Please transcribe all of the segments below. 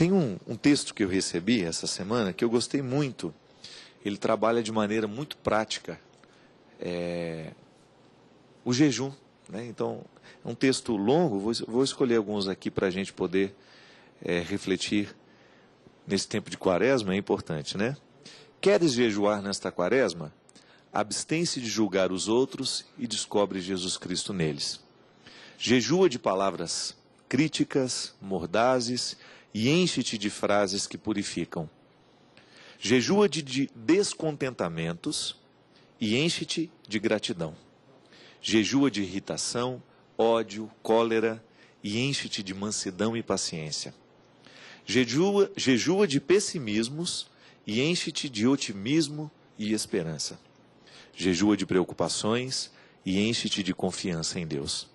Tem um, um texto que eu recebi essa semana que eu gostei muito. Ele trabalha de maneira muito prática é, o jejum. Né? Então, é um texto longo, vou, vou escolher alguns aqui para a gente poder é, refletir nesse tempo de quaresma, é importante, né? Queres jejuar nesta quaresma? Abstém-se de julgar os outros e descobre Jesus Cristo neles. Jejua de palavras críticas, mordazes e enche-te de frases que purificam. jejua de descontentamentos e enche-te de gratidão. Jejua de irritação, ódio, cólera e enche-te de mansidão e paciência. Jejua, jejua de pessimismos e enche-te de otimismo e esperança. Jejua de preocupações e enche-te de confiança em Deus.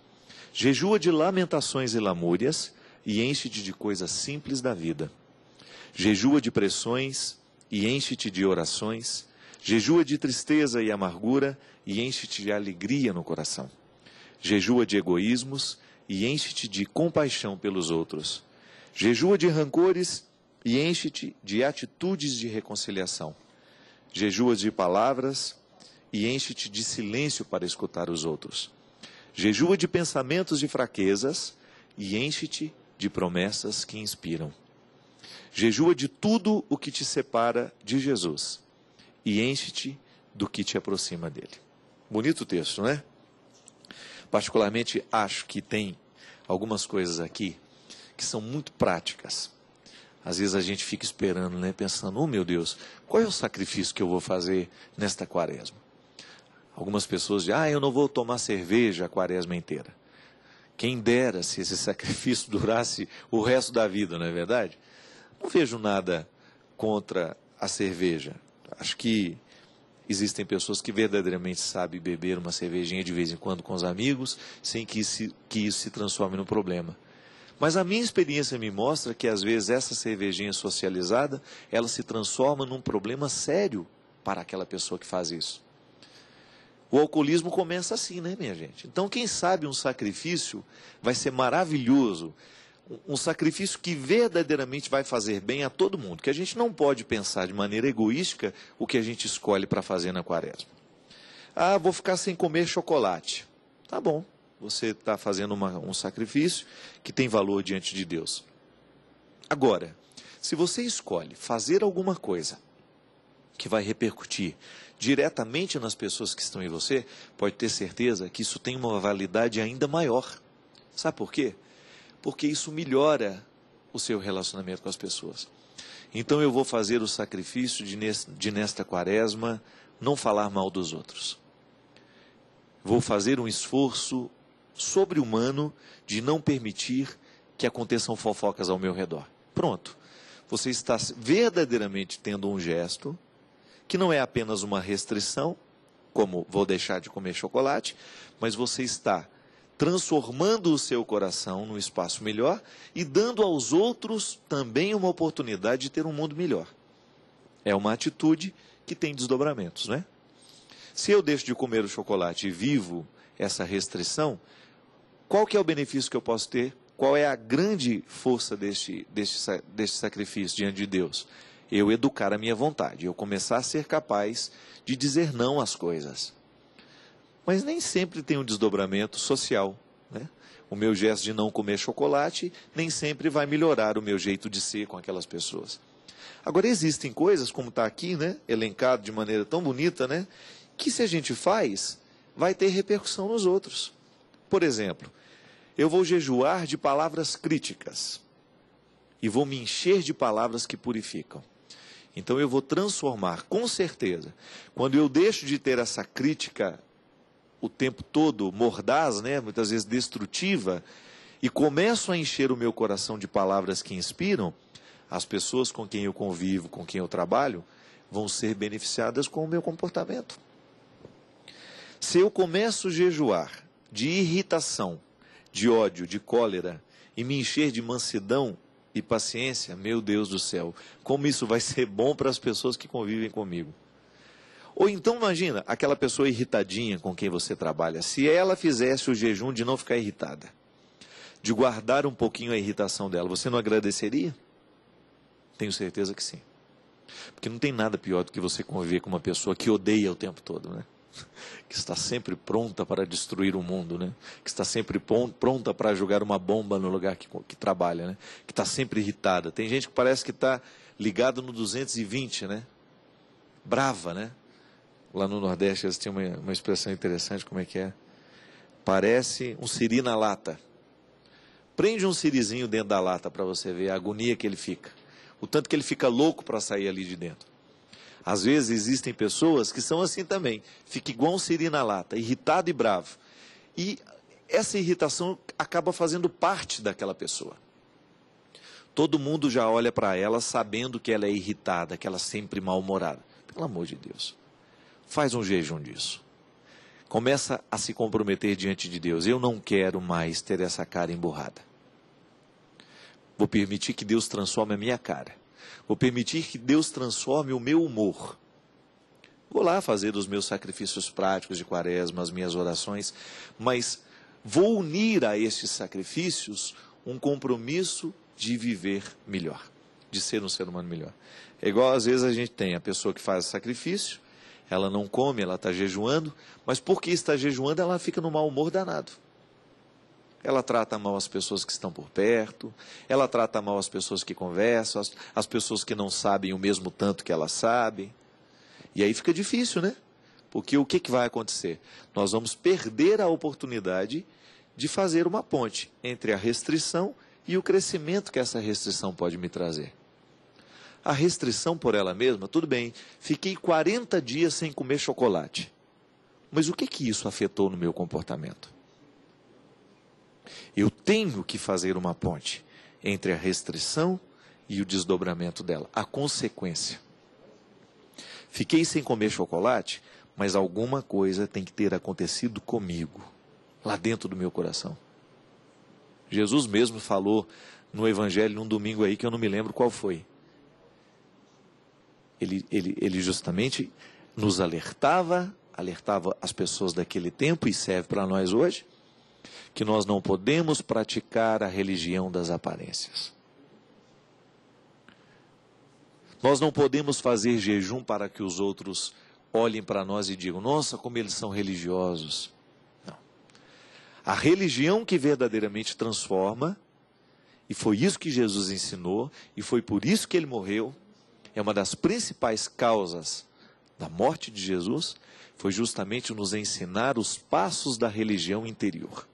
Jejua de lamentações e lamúrias e enche-te de coisas simples da vida. Jejua de pressões e enche-te de orações. Jejua de tristeza e amargura e enche-te de alegria no coração. Jejua de egoísmos e enche-te de compaixão pelos outros. Jejua de rancores e enche-te de atitudes de reconciliação. Jejua de palavras e enche-te de silêncio para escutar os outros. Jejua de pensamentos de fraquezas e enche-te de promessas que inspiram. Jejua de tudo o que te separa de Jesus e enche-te do que te aproxima dele. Bonito texto, não é? Particularmente acho que tem algumas coisas aqui que são muito práticas. Às vezes a gente fica esperando, né, pensando: "Oh, meu Deus, qual é o sacrifício que eu vou fazer nesta quaresma?" Algumas pessoas dizem: "Ah, eu não vou tomar cerveja a quaresma inteira". Quem dera se esse sacrifício durasse o resto da vida, não é verdade? Não vejo nada contra a cerveja. Acho que existem pessoas que verdadeiramente sabem beber uma cervejinha de vez em quando com os amigos, sem que, isso, que isso se transforme num problema. Mas a minha experiência me mostra que às vezes essa cervejinha socializada, ela se transforma num problema sério para aquela pessoa que faz isso. O alcoolismo começa assim, né, minha gente? Então, quem sabe um sacrifício vai ser maravilhoso, um sacrifício que verdadeiramente vai fazer bem a todo mundo, que a gente não pode pensar de maneira egoísta o que a gente escolhe para fazer na quaresma. Ah, vou ficar sem comer chocolate. Tá bom, você está fazendo uma, um sacrifício que tem valor diante de Deus. Agora, se você escolhe fazer alguma coisa que vai repercutir diretamente nas pessoas que estão em você, pode ter certeza que isso tem uma validade ainda maior. Sabe por quê? Porque isso melhora o seu relacionamento com as pessoas. Então eu vou fazer o sacrifício de, de nesta quaresma não falar mal dos outros. Vou fazer um esforço sobre-humano de não permitir que aconteçam fofocas ao meu redor. Pronto. Você está verdadeiramente tendo um gesto que não é apenas uma restrição, como vou deixar de comer chocolate, mas você está transformando o seu coração num espaço melhor e dando aos outros também uma oportunidade de ter um mundo melhor. É uma atitude que tem desdobramentos, né? Se eu deixo de comer o chocolate e vivo essa restrição, qual que é o benefício que eu posso ter? Qual é a grande força deste, deste, deste sacrifício diante de Deus? eu educar a minha vontade, eu começar a ser capaz de dizer não às coisas. Mas nem sempre tem um desdobramento social. Né? O meu gesto de não comer chocolate nem sempre vai melhorar o meu jeito de ser com aquelas pessoas. Agora, existem coisas, como está aqui, né, elencado de maneira tão bonita, né, que se a gente faz, vai ter repercussão nos outros. Por exemplo, eu vou jejuar de palavras críticas e vou me encher de palavras que purificam. Então eu vou transformar, com certeza. Quando eu deixo de ter essa crítica o tempo todo mordaz, né, muitas vezes destrutiva, e começo a encher o meu coração de palavras que inspiram, as pessoas com quem eu convivo, com quem eu trabalho, vão ser beneficiadas com o meu comportamento. Se eu começo a jejuar de irritação, de ódio, de cólera e me encher de mansidão, e paciência, meu Deus do céu, como isso vai ser bom para as pessoas que convivem comigo. Ou então imagina aquela pessoa irritadinha com quem você trabalha, se ela fizesse o jejum de não ficar irritada, de guardar um pouquinho a irritação dela, você não agradeceria? Tenho certeza que sim. Porque não tem nada pior do que você conviver com uma pessoa que odeia o tempo todo, né? que está sempre pronta para destruir o mundo, né? que está sempre pronta para jogar uma bomba no lugar que, que trabalha, né? que está sempre irritada. Tem gente que parece que está ligado no 220, né? brava. Né? Lá no Nordeste eles tinham uma, uma expressão interessante, como é que é? Parece um siri na lata. Prende um sirizinho dentro da lata para você ver a agonia que ele fica. O tanto que ele fica louco para sair ali de dentro. Às vezes existem pessoas que são assim também. Fica igual um siri na lata, irritado e bravo. E essa irritação acaba fazendo parte daquela pessoa. Todo mundo já olha para ela sabendo que ela é irritada, que ela é sempre mal-humorada. Pelo amor de Deus. Faz um jejum disso. Começa a se comprometer diante de Deus. Eu não quero mais ter essa cara emburrada. Vou permitir que Deus transforme a minha cara Vou permitir que Deus transforme o meu humor. Vou lá fazer os meus sacrifícios práticos de quaresma, as minhas orações, mas vou unir a estes sacrifícios um compromisso de viver melhor, de ser um ser humano melhor. É igual às vezes a gente tem a pessoa que faz sacrifício, ela não come, ela está jejuando, mas porque está jejuando, ela fica no mau humor danado. Ela trata mal as pessoas que estão por perto, ela trata mal as pessoas que conversam, as, as pessoas que não sabem o mesmo tanto que ela sabe. E aí fica difícil, né? Porque o que, que vai acontecer? Nós vamos perder a oportunidade de fazer uma ponte entre a restrição e o crescimento que essa restrição pode me trazer. A restrição por ela mesma, tudo bem, fiquei 40 dias sem comer chocolate. Mas o que que isso afetou no meu comportamento? Eu tenho que fazer uma ponte entre a restrição e o desdobramento dela, a consequência. Fiquei sem comer chocolate, mas alguma coisa tem que ter acontecido comigo, lá dentro do meu coração. Jesus mesmo falou no Evangelho num domingo aí que eu não me lembro qual foi. Ele, ele, ele justamente nos alertava, alertava as pessoas daquele tempo e serve para nós hoje, que nós não podemos praticar a religião das aparências. Nós não podemos fazer jejum para que os outros olhem para nós e digam: nossa, como eles são religiosos. Não. A religião que verdadeiramente transforma, e foi isso que Jesus ensinou, e foi por isso que ele morreu, é uma das principais causas da morte de Jesus, foi justamente nos ensinar os passos da religião interior.